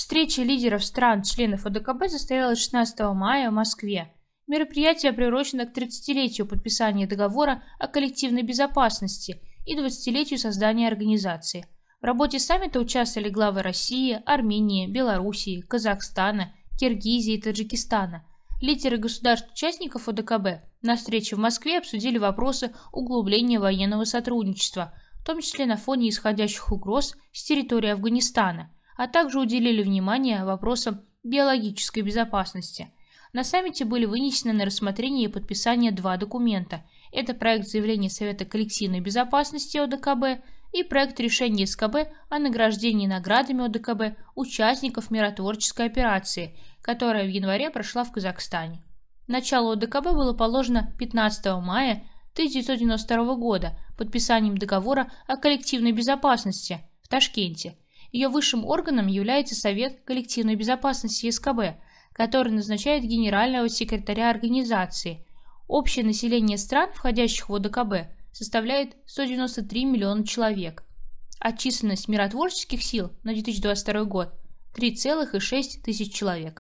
Встреча лидеров стран-членов ОДКБ состоялась 16 мая в Москве. Мероприятие приурочено к 30-летию подписания договора о коллективной безопасности и 20-летию создания организации. В работе саммита участвовали главы России, Армении, Белоруссии, Казахстана, Киргизии и Таджикистана. Лидеры государств-участников ОДКБ на встрече в Москве обсудили вопросы углубления военного сотрудничества, в том числе на фоне исходящих угроз с территории Афганистана – а также уделили внимание вопросам биологической безопасности. На саммите были вынесены на рассмотрение и подписание два документа. Это проект заявления Совета коллективной безопасности ОДКБ и проект решения СКБ о награждении наградами ОДКБ участников миротворческой операции, которая в январе прошла в Казахстане. Начало ОДКБ было положено 15 мая 1992 года подписанием договора о коллективной безопасности в Ташкенте ее высшим органом является Совет коллективной безопасности СКБ, который назначает генерального секретаря организации. Общее население стран, входящих в ОДКБ, составляет 193 миллиона человек. А численность миротворческих сил на 2022 год – 3,6 тысяч человек.